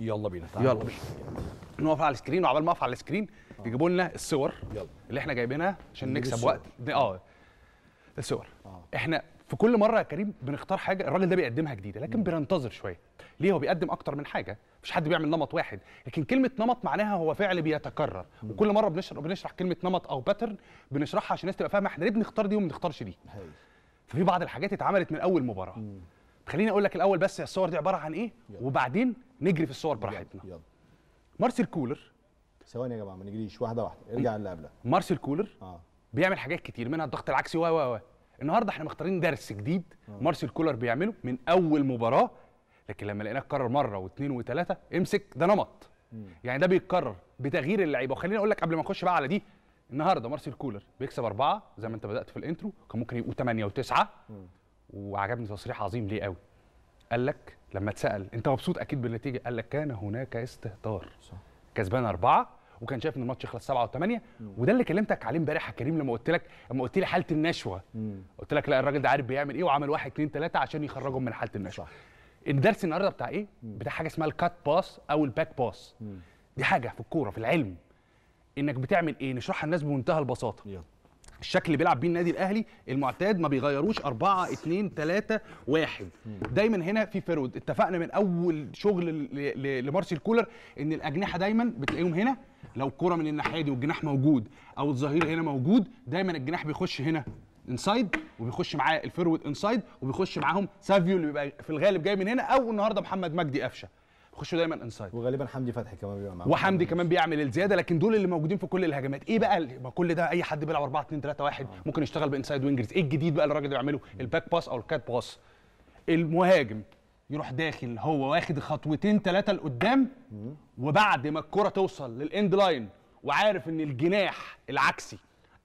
يلا بينا تعالى يلا بينا نقف على السكرين وعبال ما اقف على السكرين يجيبوا لنا الصور يلا. اللي احنا جايبينها عشان نكسب وقت اه الصور آه. احنا في كل مره يا كريم بنختار حاجه الراجل ده بيقدمها جديده لكن بننتظر شويه ليه هو بيقدم اكتر من حاجه مفيش حد بيعمل نمط واحد لكن كلمه نمط معناها هو فعل بيتكرر مم. وكل مره بنشرح بنشرح كلمه نمط او باترن بنشرحها عشان الناس تبقى فاهمه احنا ليه بنختار دي وما بنختارش دي هي. ففي بعض الحاجات اتعملت من اول مباراه مم. خليني اقول لك الاول بس الصور دي عباره عن ايه يلا. وبعدين نجري في الصور براحتنا يلا مارسيل كولر ثواني يا جماعه ما نجريش واحده واحده ارجع اللي قبلها مارسيل كولر اه بيعمل حاجات كتير منها الضغط العكسي و و و النهارده احنا مختارين درس جديد آه. مارسيل كولر بيعمله من اول مباراه لكن لما لقيناه اتكرر مره واثنين وثلاثه امسك ده نمط م. يعني ده بيتكرر بتغيير اللعيبه وخليني اقول لك قبل ما اخش بقى على دي النهارده مارسيل كولر بيكسب اربعه زي ما انت بدات في الانترو كان ممكن يبقوا ثمانيه وتسعه مم. وعجبني تصريح عظيم ليه قوي قال لك لما اتسال انت مبسوط اكيد بالنتيجه قال لك كان هناك استهتار صح كسبان اربعه وكان شايف ان الماتش يخلص سبعه وثمانيه وده اللي كلمتك عليه امبارح يا كريم لما قلت لك لما قلت لي حاله النشوه مم. قلت لك لا الراجل ده عارف بيعمل ايه وعمل واحد اثنين ثلاثه عشان يخرجهم من حاله النشوه صح. الدرس النهارده بتاع ايه مم. بتاع حاجه اسمها الكات باس او الباك باس مم. دي حاجه في الكوره في العلم انك بتعمل ايه نشرحها للناس بمنتهى البساطه يلا. الشكل اللي بيلعب بيه النادي الاهلي المعتاد ما بيغيروش 4 2 3 1 دايما هنا في فرود اتفقنا من اول شغل لمارسيل كولر ان الاجنحه دايما بتلاقيهم هنا لو كره من الناحيه دي والجناح موجود او الظهير هنا موجود دايما الجناح بيخش هنا انسايد وبيخش معاه الفرود انسايد وبيخش معاهم سافيو اللي بيبقى في الغالب جاي من هنا او النهارده محمد مجدي قفشه خشوا دايما انسايد وغالبا حمدي فتحي كمان بيبقى معاه وحمدي كمان بيعمل الزياده لكن دول اللي موجودين في كل الهجمات ايه بقى ما كل ده اي حد بيلعب 4 2 3 1 ممكن يشتغل بانسايد وينجرز ايه الجديد بقى الراجل ده بيعمله الباك باس او الكات باس المهاجم يروح داخل هو واخد خطوتين ثلاثه لقدام وبعد ما الكره توصل للاند لاين وعارف ان الجناح العكسي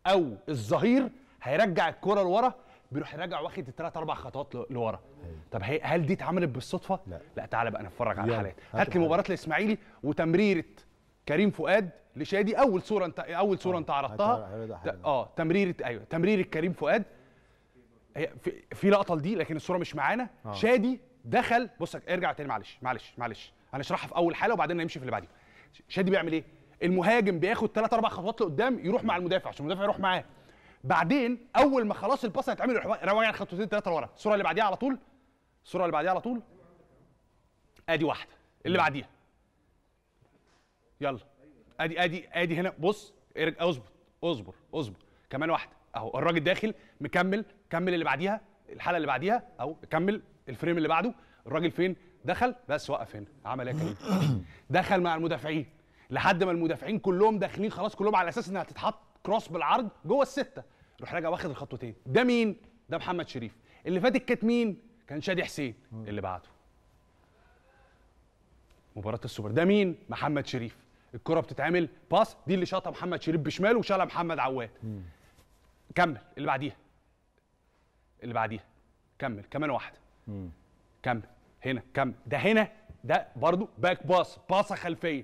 او الظهير هيرجع الكره لورا بيروح راجع واخد الثلاث اربع خطوات لورا أيوه. طب هي هل دي اتعملت بالصدفه لا, لا تعالى بقى نتفرج على الحالات هات لي مباراه الاسماعيلي وتمريره كريم فؤاد لشادي اول صوره انت اول صوره آه. انت عرضتها اه تمريره ايوه تمريره كريم فؤاد في, في لقطه لدي لكن الصوره مش معانا آه. شادي دخل بص ارجع تاني معلش معلش معلش هنشرحها في اول حاله وبعدين نمشي في اللي بعديها شادي بيعمل ايه المهاجم بياخد ثلاث اربع خطوات لقدام يروح مع المدافع عشان المدافع يروح معاه بعدين اول ما خلاص الباص هيتعمل روايع خطوتين ثلاثه لورا الصوره اللي بعديها على طول الصوره اللي بعديها على طول ادي واحده اللي نعم. بعديها يلا ادي ادي ادي هنا بص اظبط اصبر اصبر كمان واحده اهو الراجل داخل مكمل كمل اللي بعديها الحلقه اللي بعديها اهو كمل الفريم اللي بعده الراجل فين دخل بس وقف هنا عمل ايه كريم دخل مع المدافعين لحد ما المدافعين كلهم داخلين خلاص كلهم على اساس انها هتتحط كروس بالعرض جوه السته روح راجع واخد الخطوتين ده مين ده محمد شريف اللي فاتت كانت مين كان شادي حسين اللي بعده مباراه السوبر ده مين محمد شريف الكره بتتعمل باس دي اللي شاطها محمد شريف بشماله وشالها محمد عواد كمل اللي بعديها اللي بعديها كمل كمان واحده كمل هنا كمل ده هنا ده برضو باك باص باصه خلفيه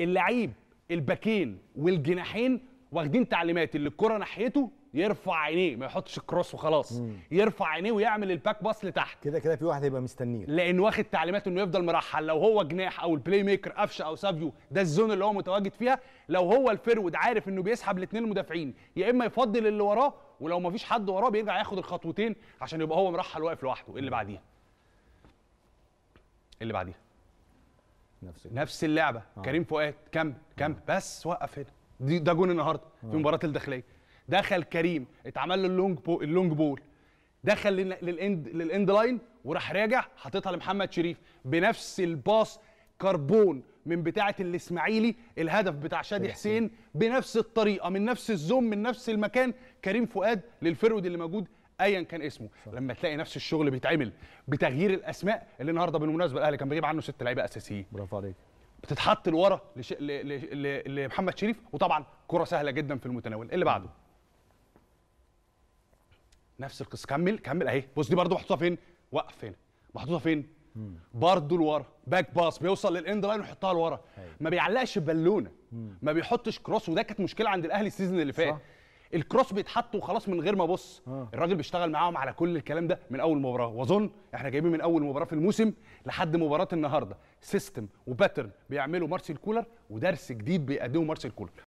اللعيب الباكين والجناحين واخدين تعليمات اللي الكره ناحيته يرفع عينيه ما يحطش الكروس وخلاص مم. يرفع عينيه ويعمل الباك باس لتحت كده كده في واحد هيبقى مستنيه لان واخد تعليمات انه يفضل مرحل لو هو جناح او البلاي ميكر قفشه او سافيو ده الزون اللي هو متواجد فيها لو هو الفرود عارف انه بيسحب الاثنين المدافعين يا اما يفضل اللي وراه ولو ما فيش حد وراه بيرجع ياخد الخطوتين عشان يبقى هو مرحل واقف لوحده إيه اللي بعديها إيه اللي بعديها نفس نفس اللعبه آه. كريم فؤاد كمل كمل آه. بس وقف هنا دي ده جون النهارده في آه. مباراه الداخليه دخل كريم اتعمل له اللونج بو اللونج بول دخل للاند للاند لاين وراح راجع حاططها لمحمد شريف بنفس الباص كربون من بتاعه الاسماعيلي الهدف بتاع شادي حسين بنفس الطريقه من نفس الزوم من نفس المكان كريم فؤاد للفرود اللي موجود ايا كان اسمه صح. لما تلاقي نفس الشغل بيتعمل بتغيير الاسماء اللي النهارده بالمناسبه الاهلي كان بيجيب عنه ست لعيبه اساسيين برافو عليك بتتحط لورا لش... ل... ل... لمحمد شريف وطبعا كره سهله جدا في المتناول اللي بعده نفس القصه كمل كمل اهي بص دي برده محطوطه فين وقف هنا محطوطه فين برضه لورا باك باس بيوصل للاند لاين ويحطها لورا ما بيعلقش بالونه ما بيحطش كروس وده كانت مشكله عند الاهلي السيزون اللي فات الكروس بيتحط وخلاص من غير ما ابص آه. الراجل بيشتغل معاهم على كل الكلام ده من اول مباراه واظن احنا جايبين من اول مباراه في الموسم لحد مباراه النهارده سيستم وباترن بيعمله مارسيل كولر ودرس جديد بيقدمه مارسيل كولر